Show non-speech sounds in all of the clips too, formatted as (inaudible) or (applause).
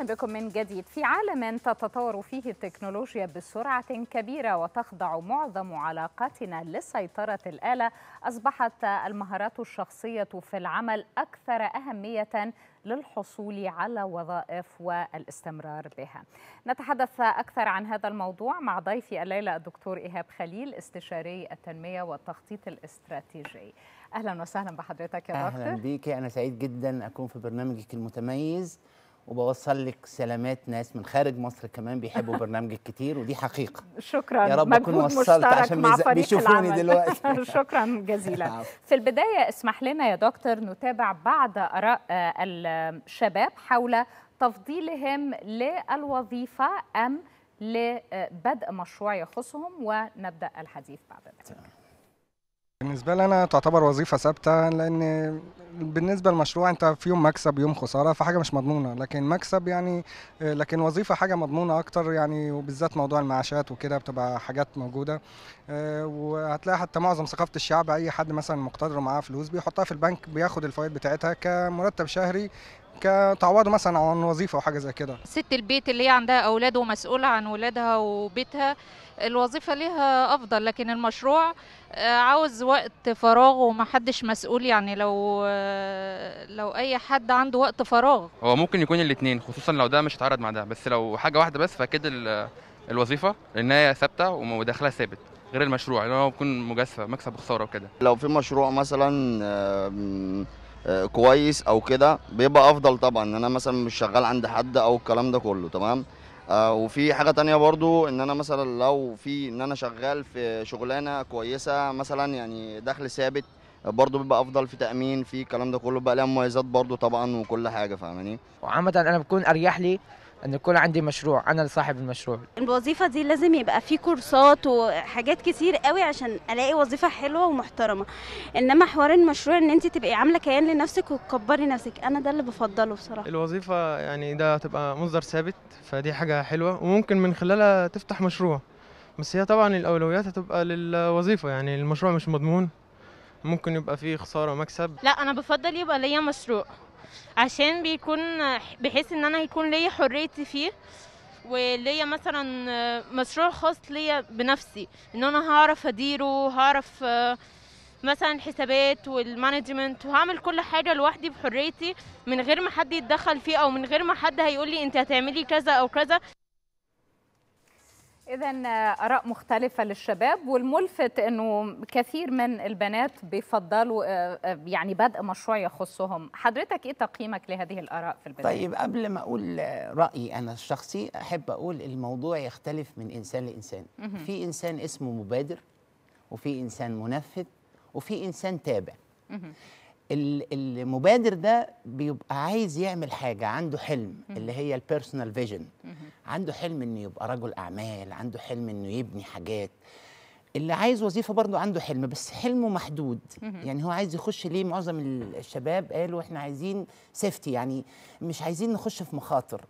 اهلا بكم من جديد في عالم تتطور فيه التكنولوجيا بسرعه كبيره وتخضع معظم علاقاتنا لسيطره الاله اصبحت المهارات الشخصيه في العمل اكثر اهميه للحصول على وظائف والاستمرار بها. نتحدث اكثر عن هذا الموضوع مع ضيفي الليله الدكتور ايهاب خليل استشاري التنميه والتخطيط الاستراتيجي. اهلا وسهلا بحضرتك يا دكتور. اهلا بيكي انا سعيد جدا اكون في برنامجك المتميز. وبوصل لك سلامات ناس من خارج مصر كمان بيحبوا (laughs) برنامجك كتير ودي حقيقه شكرا يا رب اكون وصلت عشان بيشوفوني دلوقتي (laughs) شكرا جزيلا (laughs) في البدايه اسمح لنا يا دكتور نتابع بعض اراء آه، الشباب حول تفضيلهم للوظيفه ام لبدء مشروع يخصهم ونبدا الحديث بعد ذلك بالنسبة لي أنا تعتبر وظيفة ثابتة لأن بالنسبة للمشروع أنت في يوم مكسب يوم خسارة فحاجة مش مضمونة لكن مكسب يعني لكن وظيفة حاجة مضمونة أكتر يعني وبالذات موضوع المعاشات وكده بتبقى حاجات موجودة آه، وهتلاقي حتى معظم ثقافة الشعب أي حد مثلا مقتدر ومعاه فلوس بيحطها في البنك بياخد الفوائد بتاعتها كمرتب شهري كتعوض مثلا عن وظيفه او حاجه زي كده ست البيت اللي هي عندها اولاد ومسؤوله عن ولادها وبيتها الوظيفه ليها افضل لكن المشروع آه، عاوز وقت فراغ ومحدش مسؤول يعني لو آه، لو اي حد عنده وقت فراغ هو ممكن يكون الاثنين خصوصا لو ده مش اتعرض مع ده بس لو حاجه واحده بس فاكيد الوظيفه لان هي ثابته ودخلها ثابت غير المشروع اللي هو بيكون مجازفه مكسب وخساره وكده لو في مشروع مثلا آه، آه، كويس او كده بيبقى افضل طبعا ان انا مثلا مش شغال عند حد او الكلام ده كله تمام آه، وفي حاجه تانية برضو ان انا مثلا لو في ان انا شغال في شغلانه كويسه مثلا يعني دخل ثابت برضو بيبقى افضل في تامين في الكلام ده كله بقى ليها مميزات برضو طبعا وكل حاجه فاهماني وعامه انا بكون اريح لي ان يكون عندي مشروع انا صاحب المشروع الوظيفه دي لازم يبقى في كورسات وحاجات كتير قوي عشان الاقي وظيفه حلوه ومحترمه انما حوار المشروع ان انت تبقي عامله كيان لنفسك وتكبري نفسك انا ده اللي بفضله بصراحه الوظيفه يعني ده هتبقى مصدر ثابت فدي حاجه حلوه وممكن من خلالها تفتح مشروع بس هي طبعا الاولويات هتبقى للوظيفه يعني المشروع مش مضمون ممكن يبقى فيه خساره مكسب لا انا بفضل يبقى ليا مشروع عشان بيكون بحيث ان انا هيكون ليا حريتي فيه وليا مثلا مشروع خاص ليا بنفسي ان انا هعرف اديره هعرف مثلا حسابات والمانجمنت وهعمل كل حاجه لوحدي بحريتي من غير ما حد يتدخل فيه او من غير ما حد هيقول لي انت هتعملي كذا او كذا إذا آه، آراء مختلفة للشباب والملفت إنه كثير من البنات بيفضلوا آه، آه، يعني بدء مشروع يخصهم، حضرتك إيه تقييمك لهذه الآراء في البداية؟ طيب قبل ما أقول رأيي أنا الشخصي أحب أقول الموضوع يختلف من إنسان لإنسان، في إنسان اسمه مبادر وفي إنسان منفذ وفي إنسان تابع. المبادر ده بيبقى عايز يعمل حاجه عنده حلم اللي هي البيرسونال فيجن عنده حلم انه يبقى رجل اعمال عنده حلم انه يبني حاجات اللي عايز وظيفه برضه عنده حلم بس حلمه محدود يعني هو عايز يخش ليه معظم الشباب قالوا احنا عايزين سيفتي يعني مش عايزين نخش في مخاطر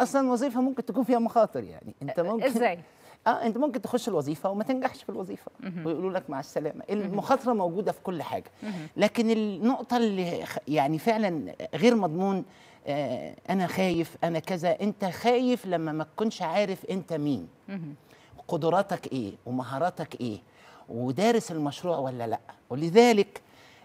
اصلا وظيفه ممكن تكون فيها مخاطر يعني انت ممكن ازاي اه انت ممكن تخش الوظيفه وما تنجحش في الوظيفه ويقولوا لك مع السلامه المخاطره موجوده في كل حاجه لكن النقطه اللي يعني فعلا غير مضمون آه، انا خايف انا كذا انت خايف لما ما تكونش عارف انت مين قدراتك ايه ومهاراتك ايه ودارس المشروع ولا لا ولذلك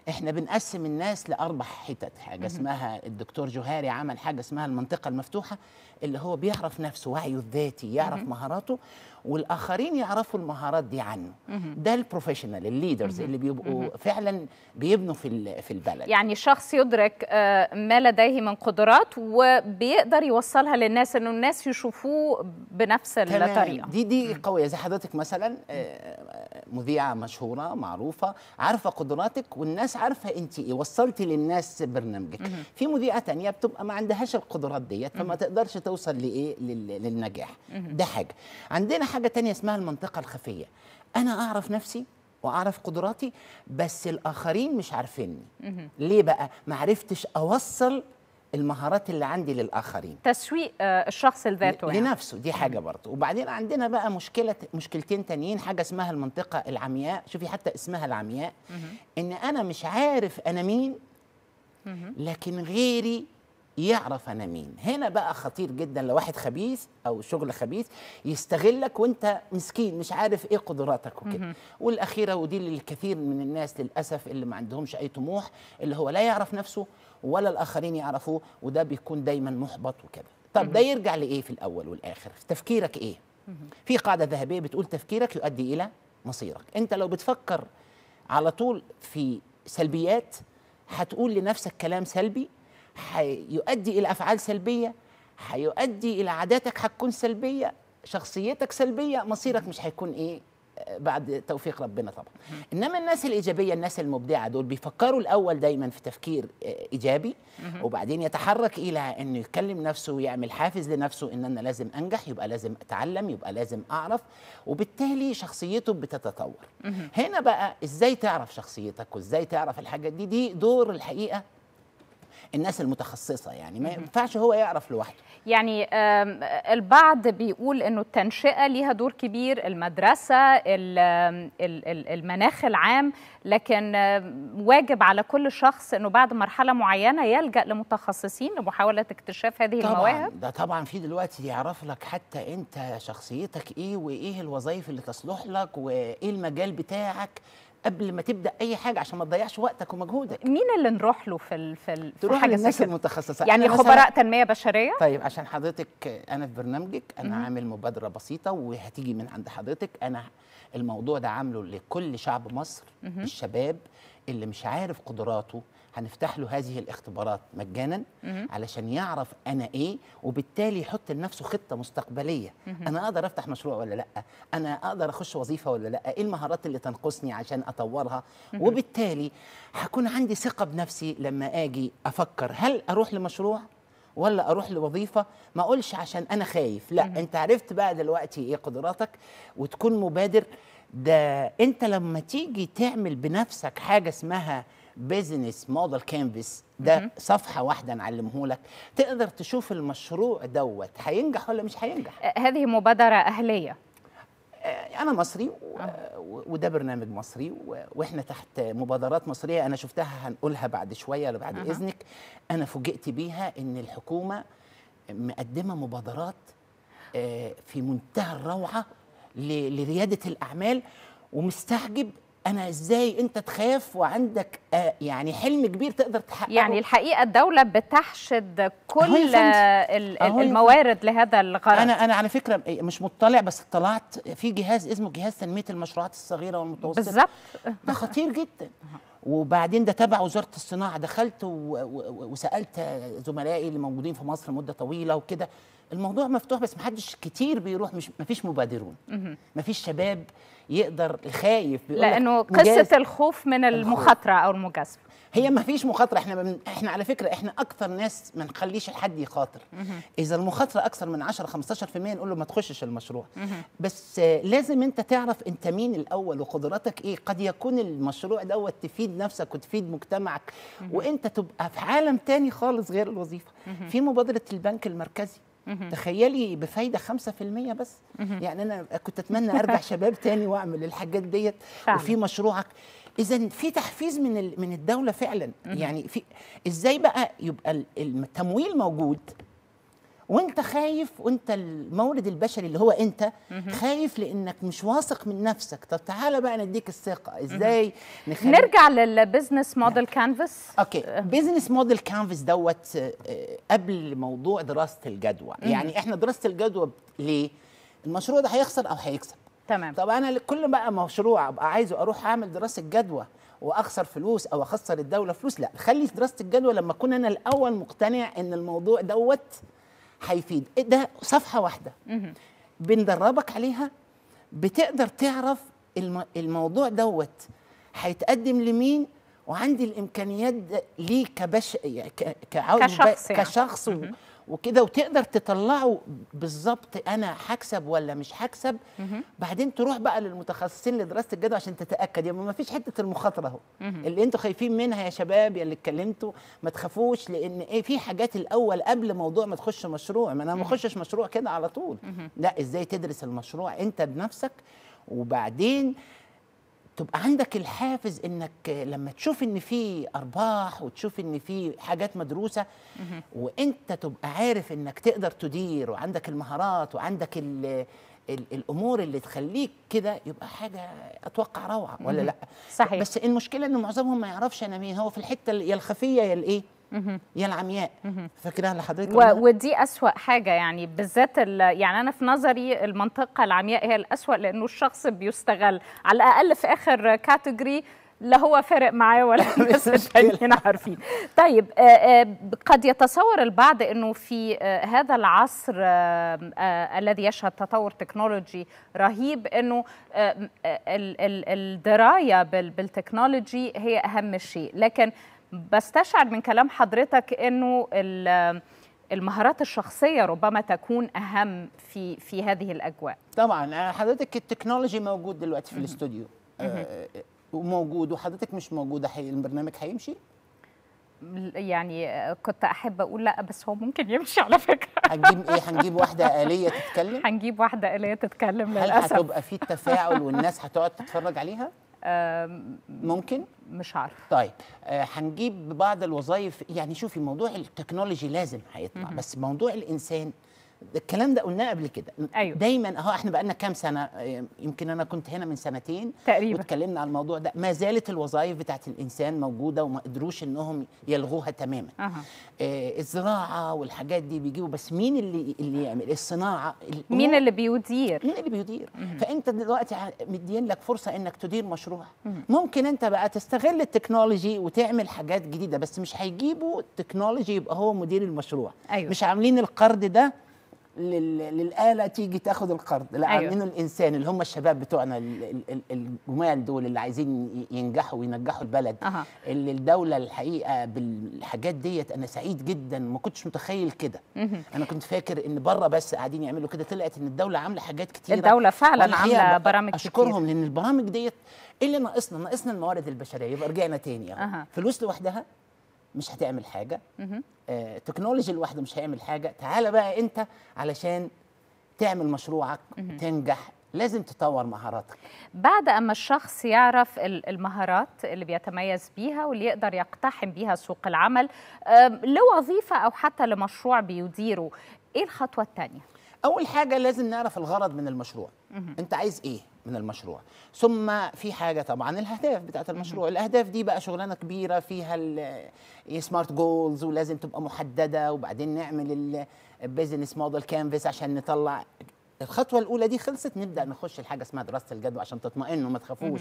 احنا بنقسم الناس لاربع حتت حاجه اسمها الدكتور جوهاري عمل حاجه اسمها المنطقه المفتوحه اللي هو بيعرف نفسه وعيه الذاتي يعرف مهاراته والاخرين يعرفوا المهارات دي عنه ده البروفيشنال الليدرز اللي بيبقوا فعلا بيبنوا في في البلد يعني شخص يدرك آه، ما لديه من قدرات وبيقدر يوصلها للناس انه الناس يشوفوه بنفس الطريقه دي دي قويه زي حضرتك مثلا آه، مذيعه مشهوره معروفه عارفه قدراتك والناس عارفه انت ايه وصلتي للناس برنامجك مه. في مذيعه ثانيه بتبقى ما عندهاش القدرات ديت فما تقدرش توصل لايه للنجاح مه. ده حاجه عندنا حاجه ثانيه اسمها المنطقه الخفيه انا اعرف نفسي واعرف قدراتي بس الاخرين مش عارفيني ليه بقى ما عرفتش اوصل المهارات اللي عندي للاخرين تسويق آه، الشخص لذاته يعني. لنفسه دي حاجه برضه وبعدين عندنا بقى مشكله مشكلتين تانيين حاجه اسمها المنطقه العمياء شوفي حتى اسمها العمياء ان انا مش عارف انا مين لكن غيري يعرف انا مين هنا بقى خطير جدا لو واحد خبيث او شغل خبيث يستغلك وانت مسكين مش عارف ايه قدراتك وكده والاخيره ودي للكثير من الناس للاسف اللي ما عندهمش اي طموح اللي هو لا يعرف نفسه ولا الاخرين يعرفوه وده بيكون دايما محبط وكده طب ده يرجع لايه في الاول والاخر تفكيرك ايه في قاعده ذهبيه بتقول تفكيرك يؤدي الى مصيرك انت لو بتفكر على طول في سلبيات هتقول لنفسك كلام سلبي هيؤدي الى افعال سلبيه هيؤدي الى عاداتك هتكون سلبيه شخصيتك سلبيه مصيرك مش هيكون ايه بعد توفيق ربنا طبعا انما الناس الايجابيه الناس المبدعه دول بيفكروا الاول دايما في تفكير آه، ايجابي وبعدين يتحرك الى انه يكلم نفسه ويعمل حافز لنفسه ان انا لازم انجح يبقى لازم اتعلم يبقى لازم اعرف وبالتالي شخصيته بتتطور هنا بقى ازاي تعرف شخصيتك وازاي تعرف الحاجات دي دي دور الحقيقه الناس المتخصصه يعني ما ينفعش هو يعرف لوحده يعني البعض بيقول انه التنشئه ليها دور كبير المدرسه المناخ العام لكن واجب على كل شخص انه بعد مرحله معينه يلجا لمتخصصين لمحاوله اكتشاف هذه طبعًا المواهب ده طبعا في دلوقتي يعرف لك حتى انت شخصيتك ايه وايه الوظائف اللي تصلح لك وايه المجال بتاعك قبل ما تبدا اي حاجه عشان ما تضيعش وقتك ومجهودك مين اللي نروح له في في, تروح للناس المتخصصه يعني خبراء تنميه بشريه طيب عشان حضرتك انا في برنامجك انا م -م. عامل مبادره بسيطه وهتيجي من عند حضرتك انا الموضوع ده عامله لكل شعب مصر مه. الشباب اللي مش عارف قدراته هنفتح له هذه الاختبارات مجانا مه. علشان يعرف انا ايه وبالتالي يحط لنفسه خطه مستقبليه مه. انا اقدر افتح مشروع ولا لا انا اقدر اخش وظيفه ولا لا ايه المهارات اللي تنقصني عشان اطورها مه. وبالتالي هكون عندي ثقه بنفسي لما اجي افكر هل اروح لمشروع ولا اروح لوظيفه ما اقولش عشان انا خايف لا انت عرفت بقى دلوقتي ايه قدراتك وتكون مبادر ده انت لما تيجي تعمل بنفسك حاجه اسمها بيزنس موديل كانفاس ده صفحه واحده نعلمه لك تقدر تشوف المشروع دوت هينجح ولا مش هينجح آه، هذه مبادره اهليه انا مصري آه. و... وده برنامج مصري و... واحنا تحت مبادرات مصريه انا شفتها هنقولها بعد شويه بعد أه. اذنك انا فوجئت بيها ان الحكومه مقدمه مبادرات آه، في منتهى الروعه لرياده الاعمال ومستعجب انا ازاي انت تخاف وعندك آه، يعني حلم كبير تقدر تحققه يعني الحقيقه الدوله بتحشد كل الموارد لهذا الغرض انا انا على فكره إيه، مش مطلع بس اطلعت في جهاز اسمه جهاز تنميه المشروعات الصغيره والمتوسطه بالظبط ده خطير جدا وبعدين ده تبع وزاره الصناعه دخلت وسالت زملائي اللي موجودين في مصر مده طويله وكده الموضوع مفتوح بس محدش كتير بيروح مش مفيش مبادرون مفيش شباب يقدر خايف لانه قصه الخوف من المخاطره او المجازفه هي ما فيش مخاطره احنا من احنا على فكره احنا اكثر ناس ما نخليش حد يخاطر اذا المخاطره اكثر من 10 15% نقول له ما تخشش المشروع بس لازم انت تعرف انت مين الاول وقدراتك ايه قد يكون المشروع دوت تفيد نفسك وتفيد مجتمعك وانت تبقى في عالم تاني خالص غير الوظيفه في مبادره البنك المركزي تخيلي بفايده 5% بس يعني انا كنت اتمنى ارجع (laughs) شباب تاني واعمل الحاجات ديت وفي مشروعك اذا في تحفيز من من الدوله فعلا يعني في ازاي بقى يبقى التمويل موجود وانت خايف وانت المورد البشري اللي هو انت خايف لانك مش واثق من نفسك طب تعالى بقى نديك الثقه ازاي نخلي... نرجع للبزنس موديل كانفاس اوكي بزنس موديل كانفاس دوت آه، قبل موضوع دراسه الجدوى يعني احنا دراسه الجدوى ليه المشروع ده هيخسر او هيكسب تمام طب انا كل بقى مشروع ابقى عايزه اروح اعمل دراسه جدوى واخسر فلوس او اخسر الدوله فلوس لا خلي دراسه الجدوى لما اكون انا الاول مقتنع ان الموضوع دوت هيفيد إيه ده صفحه واحده بندربك عليها بتقدر تعرف الموضوع دوت هيتقدم لمين وعندي الامكانيات ليه كبش يعني كشخص, يعني. كشخص وكده وتقدر تطلعه بالظبط انا هكسب ولا مش هكسب بعدين تروح بقى للمتخصصين لدراسه الجدوى عشان تتاكد يعني ما فيش حته المخاطره اهو اللي انتوا خايفين منها يا شباب يا اللي اتكلمتوا ما تخافوش لان ايه في حاجات الاول قبل موضوع ما تخش مشروع ما انا ما اخشش مشروع كده على طول لا ازاي تدرس المشروع انت بنفسك وبعدين تبقى عندك الحافز انك لما تشوف ان في ارباح وتشوف ان في حاجات مدروسه وانت تبقى عارف انك تقدر تدير وعندك المهارات وعندك الـ الـ الامور اللي تخليك كده يبقى حاجه اتوقع روعه ولا لا صحيح بس المشكله ان معظمهم ما يعرفش انا مين هو في الحته يا الخفيه يا الايه يا العمياء فاكرها لحضرتك و... ودي أسوأ حاجه يعني بالذات ال... يعني انا في نظري المنطقه العمياء هي الأسوأ لانه الشخص بيستغل على الاقل في اخر كاتيجوري لا هو فارق معاه ولا (laughs) (laughs) الناس التانيين عارفين طيب آه، آه، قد يتصور البعض انه في آه، هذا العصر الذي يشهد تطور تكنولوجي رهيب انه الدرايه بالتكنولوجي هي اهم شيء لكن بستشعر من كلام حضرتك انه المهارات الشخصيه ربما تكون اهم في في هذه الاجواء طبعا آه، حضرتك التكنولوجي موجود دلوقتي في الاستوديو وموجود آه، آه، وحضرتك مش موجوده حي البرنامج هيمشي يعني كنت احب اقول لا بس هو ممكن يمشي على فكره هنجيب ايه هنجيب واحده آليه تتكلم (laughs) هنجيب واحده آليه تتكلم للاسف هل هتبقى في تفاعل والناس هتقعد تتفرج عليها ممكن مش عارف طيب آه، هنجيب بعض الوظائف يعني شوفي موضوع التكنولوجي لازم هيطلع بس موضوع الانسان الكلام ده قلناه قبل كده أيوة. دايما اهو احنا بقالنا كام سنه آه، يمكن انا كنت هنا من سنتين تقريبا واتكلمنا على الموضوع ده ما زالت الوظائف بتاعت الانسان موجوده وما قدروش انهم يلغوها تماما أه. آه الزراعه والحاجات دي بيجيبوا بس مين اللي اللي يعمل الصناعه مين اللي بيدير مين اللي بيدير مم. فانت دلوقتي مدين لك فرصه انك تدير مشروع مم. ممكن انت بقى تستغل التكنولوجي وتعمل حاجات جديده بس مش هيجيبوا التكنولوجي يبقى هو مدير المشروع أيوة. مش عاملين القرض ده للاله تيجي تاخد القرض لا أيوة. من الانسان اللي هم الشباب بتوعنا الجمال دول اللي عايزين ينجحوا وينجحوا البلد أه. اللي الدوله الحقيقه بالحاجات ديت انا سعيد جدا ما كنتش متخيل كده انا كنت فاكر ان بره بس قاعدين يعملوا كده طلعت ان الدوله عامله حاجات كتير الدوله فعلا عامله برامج اشكرهم كتير. لان البرامج ديت ايه اللي ناقصنا ناقصنا الموارد البشريه يبقى رجعنا تاني يعني. أه. فلوس لوحدها مش هتعمل حاجه آه، تكنولوجي لوحده مش هيعمل حاجه تعال بقى انت علشان تعمل مشروعك تنجح لازم تطور مهاراتك بعد أما الشخص يعرف المهارات اللي بيتميز بيها واللي يقدر يقتحم بيها سوق العمل لوظيفة أو حتى لمشروع بيديره إيه الخطوة الثانية؟ أول حاجة لازم نعرف الغرض من المشروع مه. أنت عايز إيه؟ من المشروع ثم في حاجه طبعا الاهداف بتاعه المشروع الاهداف دي بقى شغلانه كبيره فيها السمارت جولز ولازم تبقى محدده وبعدين نعمل البيزنس موديل كانفاس عشان نطلع الخطوه الاولى دي خلصت نبدا نخش الحاجه اسمها دراسه الجدوى عشان تطمئنوا ما تخافوش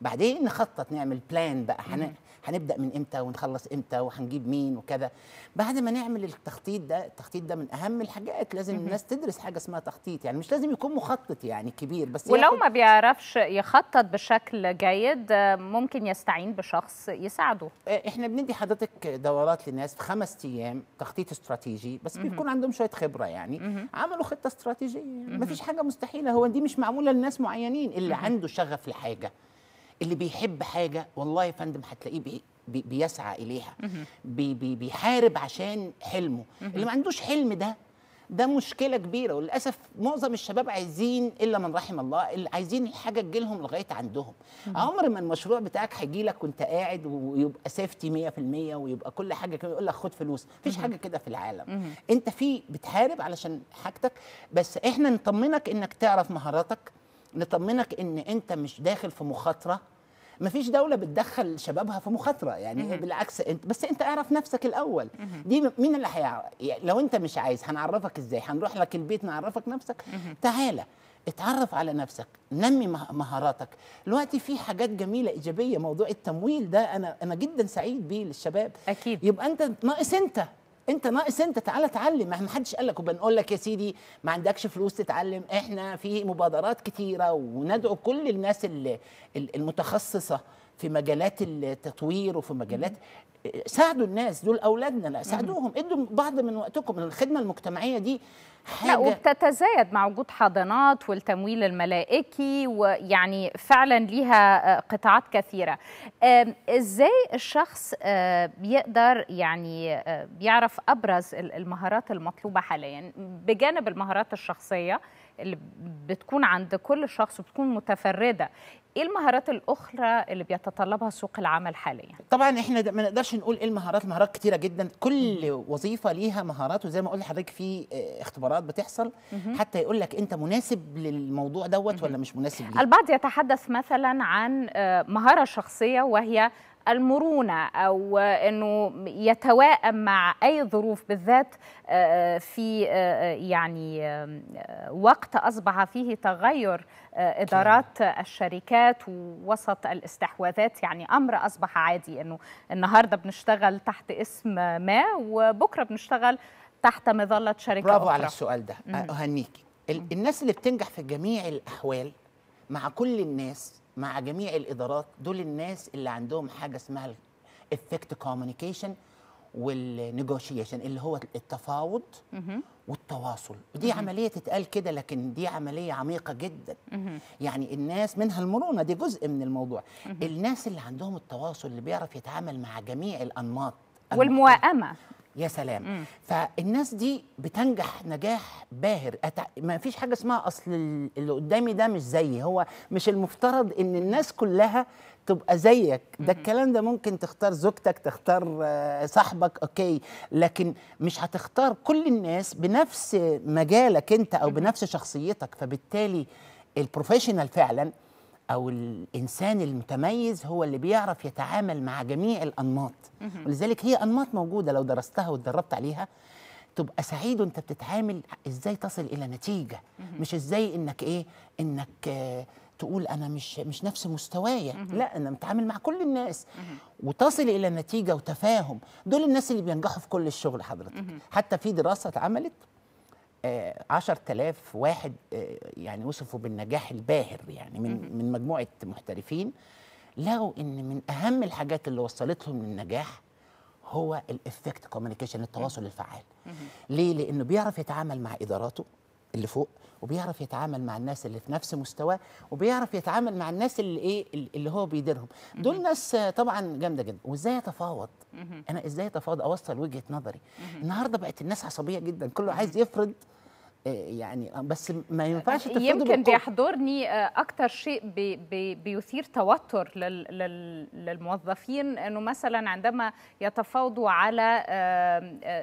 بعدين نخطط نعمل بلان بقى هن... هنبدا من امتى ونخلص امتى وهنجيب مين وكذا بعد ما نعمل التخطيط ده التخطيط ده من اهم الحاجات لازم الناس تدرس حاجه اسمها تخطيط يعني مش لازم يكون مخطط يعني كبير بس ولو يعني... ما بيعرفش يخطط بشكل جيد ممكن يستعين بشخص يساعده آه، احنا بندي حضرتك دورات للناس في خمس ايام تخطيط استراتيجي بس بيكون عندهم شويه خبره يعني عملوا خطه استراتيجيه يعني ما فيش حاجه مستحيله هو دي مش معموله لناس معينين اللي عنده شغف لحاجه اللي بيحب حاجه والله يا فندم هتلاقيه بي بي بيسعى اليها بي بي بيحارب عشان حلمه اللي ما عندوش حلم ده ده مشكله كبيره وللاسف معظم الشباب عايزين الا من رحم الله عايزين حاجه تجي لهم لغايه عندهم عمر ما المشروع بتاعك هيجي لك وانت قاعد ويبقى سيفتي 100% ويبقى كل حاجه كده يقول لك خد فلوس مفيش حاجه كده في العالم انت في بتحارب علشان حاجتك بس احنا نطمنك انك تعرف مهاراتك نطمنك ان انت مش داخل في مخاطره ما فيش دولة بتدخل شبابها في مخاطرة يعني مم. بالعكس انت بس انت اعرف نفسك الاول مم. دي مين اللي هيع... يعني لو انت مش عايز هنعرفك ازاي هنروح لك البيت نعرفك نفسك مم. تعالى اتعرف على نفسك نمي مهاراتك دلوقتي في حاجات جميله ايجابيه موضوع التمويل ده انا انا جدا سعيد بيه للشباب اكيد يبقى انت ناقص انت انت ناقص انت تعالى اتعلم ما حدش قال لك وبنقول لك يا سيدي ما عندكش فلوس تتعلم احنا في مبادرات كتيره وندعو كل الناس المتخصصه في مجالات التطوير وفي مجالات ساعدوا الناس دول اولادنا لا ساعدوهم ادوا بعض من وقتكم الخدمه المجتمعيه دي لا وبتتزايد مع وجود حاضنات والتمويل الملائكي ويعني فعلا ليها آه، قطاعات كثيرة ازاي الشخص آه، بيقدر يعني آه، بيعرف أبرز المهارات المطلوبة حاليا بجانب المهارات الشخصية اللي بتكون عند كل شخص وبتكون متفرده ايه المهارات الاخرى اللي بيتطلبها سوق العمل حاليا طبعا احنا ما نقدرش نقول ايه المهارات مهارات كتيره جدا كل م. وظيفه ليها مهارات وزي ما قلت لحضرتك في آه، اختبارات بتحصل م. حتى يقول لك انت مناسب للموضوع دوت ولا مش مناسب ليه البعض يتحدث مثلا عن آه، مهاره شخصيه وهي المرونة أو أنه يتوائم مع أي ظروف بالذات آه، آه، في آه، يعني وقت أصبح فيه تغير إدارات الشركات ووسط الاستحواذات يعني أمر أصبح عادي أنه النهاردة بنشتغل تحت اسم ما وبكرة بنشتغل تحت مظلة شركة برافو أخرى. على السؤال ده أهنيكي الناس اللي بتنجح في جميع الأحوال مع كل الناس مع جميع الادارات دول الناس اللي عندهم حاجه اسمها الافكت كوميونيكيشن والنيجوشيشن اللي هو التفاوض والتواصل ودي عمليه تتقال كده لكن دي عمليه عميقه جدا يعني الناس منها المرونه دي جزء من الموضوع الناس اللي عندهم التواصل اللي بيعرف يتعامل مع جميع الانماط والموائمه يا سلام مم. فالناس دي بتنجح نجاح باهر أتع... ما فيش حاجه اسمها اصل اللي قدامي ده مش زيي هو مش المفترض ان الناس كلها تبقى زيك ده الكلام ده ممكن تختار زوجتك تختار آه، صاحبك اوكي لكن مش هتختار كل الناس بنفس مجالك انت او بنفس شخصيتك فبالتالي البروفيشنال فعلا او الانسان المتميز هو اللي بيعرف يتعامل مع جميع الانماط ولذلك هي انماط موجوده لو درستها واتدربت عليها تبقى سعيد وانت بتتعامل ازاي تصل الى نتيجه مش ازاي انك ايه انك تقول انا مش مش نفس مستوايا لا انا متعامل مع كل الناس وتصل الى نتيجه وتفاهم دول الناس اللي بينجحوا في كل الشغل حضرتك حتى في دراسه اتعملت 10000 آه، واحد آه، يعني وصفوا بالنجاح الباهر يعني من من مجموعه محترفين لقوا ان من اهم الحاجات اللي وصلتهم للنجاح هو الافكت كوميونيكيشن التواصل الفعال ليه لانه بيعرف يتعامل مع اداراته اللي فوق وبيعرف يتعامل مع الناس اللي في نفس مستواه وبيعرف يتعامل مع الناس اللي ايه اللي هو بيديرهم دول ناس طبعا جامده جدا وازاي اتفاوض انا ازاي اتفاوض اوصل وجهه نظري النهارده بقت الناس عصبيه جدا كله عايز يفرض آه، يعني آه، بس ما آه، ينفعش تفرضه يمكن بيحضرني اكثر شيء بي بي بيثير توتر للموظفين انه مثلا عندما يتفاوضوا على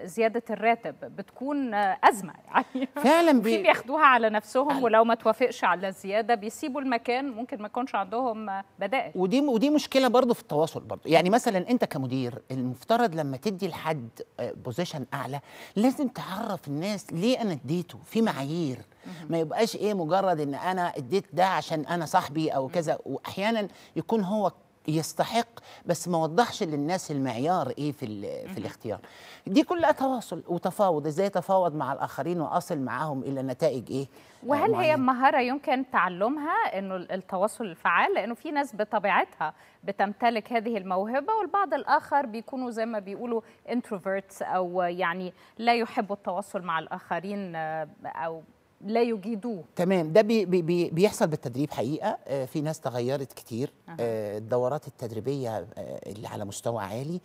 زياده الراتب بتكون ازمه (laughs) يعني فعلا بي... بياخدوها على نفسهم ولو ما توافقش على الزياده بيسيبوا المكان ممكن ما يكونش عندهم بدائل ودي ودي مشكله برضه في التواصل برضه يعني مثلا انت كمدير المفترض لما تدي لحد بوزيشن اعلى لازم تعرف الناس ليه انا اديته في معايير ما يبقاش ايه مجرد ان انا اديت ده عشان انا صاحبي او كذا واحيانا يكون هو يستحق بس ما وضحش للناس المعيار ايه في في الاختيار دي كلها تواصل وتفاوض ازاي اتفاوض مع الاخرين واصل معاهم الى نتائج ايه وهل هي مهاره يمكن تعلمها انه التواصل الفعال لانه في ناس بطبيعتها بتمتلك هذه الموهبه والبعض الاخر بيكونوا زي ما بيقولوا انتروفيرتس او يعني لا يحبوا التواصل مع الاخرين آه، او لا يجيدوه تمام ده بي بي بيحصل بالتدريب حقيقه آه، في ناس تغيرت كتير آه. الدورات التدريبيه آه، اللي على مستوى عالي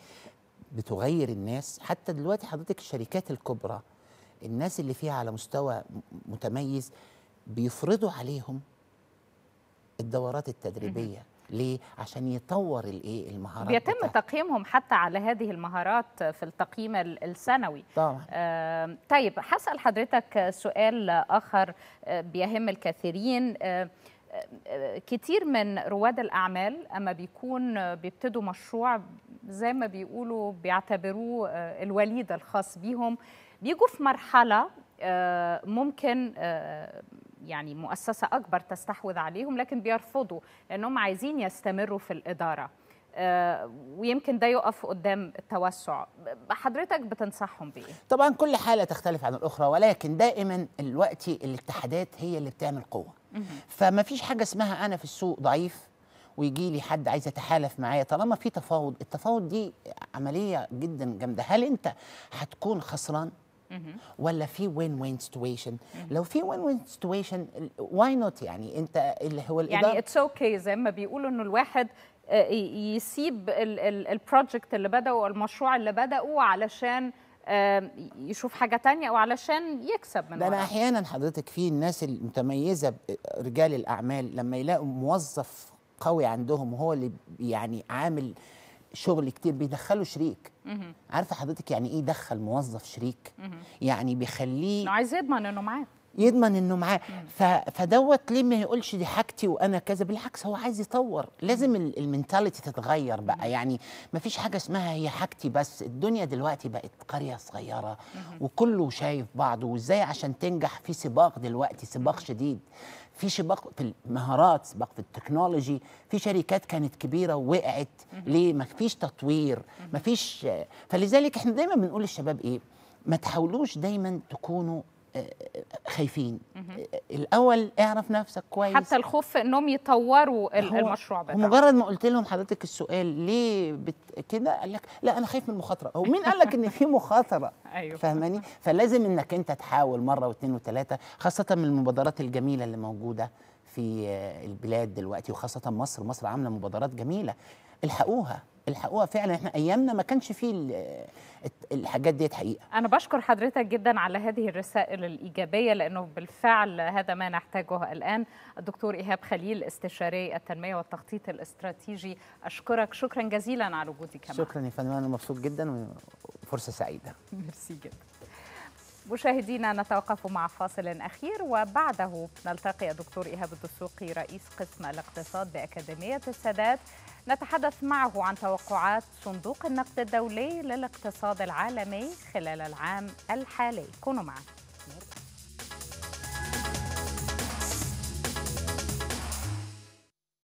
بتغير الناس حتى دلوقتي حضرتك الشركات الكبرى الناس اللي فيها على مستوى متميز بيفرضوا عليهم الدورات التدريبيه ليه؟ عشان يطور الايه المهارات بيتم بتاعته. تقييمهم حتى على هذه المهارات في التقييم السنوي طبعا آه طيب هسال حضرتك سؤال اخر آه، بيهم الكثيرين آه كتير من رواد الأعمال أما بيكون بيبتدوا مشروع زي ما بيقولوا بيعتبروه آه، الوليد الخاص بيهم بيجوا في مرحلة آه، ممكن يعني مؤسسة أكبر تستحوذ عليهم لكن بيرفضوا لأنهم عايزين يستمروا في الإدارة آه، ويمكن ده يقف قدام التوسع حضرتك بتنصحهم بايه طبعا كل حاله تختلف عن الاخرى ولكن دائما الوقت الاتحادات هي اللي بتعمل قوه فما فيش حاجه اسمها انا في السوق ضعيف ويجي لي حد عايز يتحالف معايا طالما في تفاوض التفاوض دي عمليه جدا جامده هل انت هتكون خسران ولا في وين وين سيتويشن لو في وين وين سيتويشن واي نوت يعني انت اللي هو الإدارة يعني اتس اوكي okay زي ما بيقولوا انه الواحد آه، يسيب البروجكت اللي بدأوا المشروع اللي بدأوا علشان يشوف حاجة تانية أو علشان يكسب من ده أنا أحيانا حضرتك في الناس المتميزة آه، رجال الأعمال لما يلاقوا موظف قوي عندهم هو اللي يعني عامل شغل كتير بيدخله شريك عارفه حضرتك يعني ايه يدخل موظف شريك يعني بيخليه انه عايز يضمن انه معاه يضمن انه معاه فدوت ليه ما يقولش دي حاجتي وانا كذا بالعكس هو عايز يطور لازم المينتاليتي تتغير بقى يعني ما فيش حاجه اسمها هي حاجتي بس الدنيا دلوقتي بقت قريه صغيره وكله شايف بعضه وازاي عشان تنجح في سباق دلوقتي سباق شديد في شباق في المهارات سباق في التكنولوجي في شركات كانت كبيره ووقعت ليه ما فيش تطوير ما فيش فلذلك احنا دايما بنقول للشباب ايه ما تحاولوش دايما تكونوا خايفين الاول اعرف نفسك كويس حتى الخوف انهم يطوروا المشروع ده مجرد ما قلت لهم حضرتك السؤال ليه بت... كده قال لك لا انا خايف من المخاطره هو مين قال لك ان في مخاطره (laughs) ايوه فاهماني فلازم انك انت تحاول مره واثنين وثلاثه خاصه من المبادرات الجميله اللي موجوده في البلاد دلوقتي وخاصه مصر مصر عامله مبادرات جميله الحقوها الحقوها فعلا احنا ايامنا ما كانش فيه الحاجات ديت حقيقه انا بشكر حضرتك جدا على هذه الرسائل الايجابيه لانه بالفعل هذا ما نحتاجه الان الدكتور ايهاب خليل استشاري التنميه والتخطيط الاستراتيجي اشكرك شكرا جزيلا على وجودك معنا شكرا يا فندم انا مبسوط جدا وفرصه سعيده (laughs) ميرسي جدا مشاهدينا نتوقف مع فاصل أخير وبعده نلتقي الدكتور إيهاب الدسوقي رئيس قسم الاقتصاد بأكاديمية السادات نتحدث معه عن توقعات صندوق النقد الدولي للاقتصاد العالمي خلال العام الحالي كونوا معنا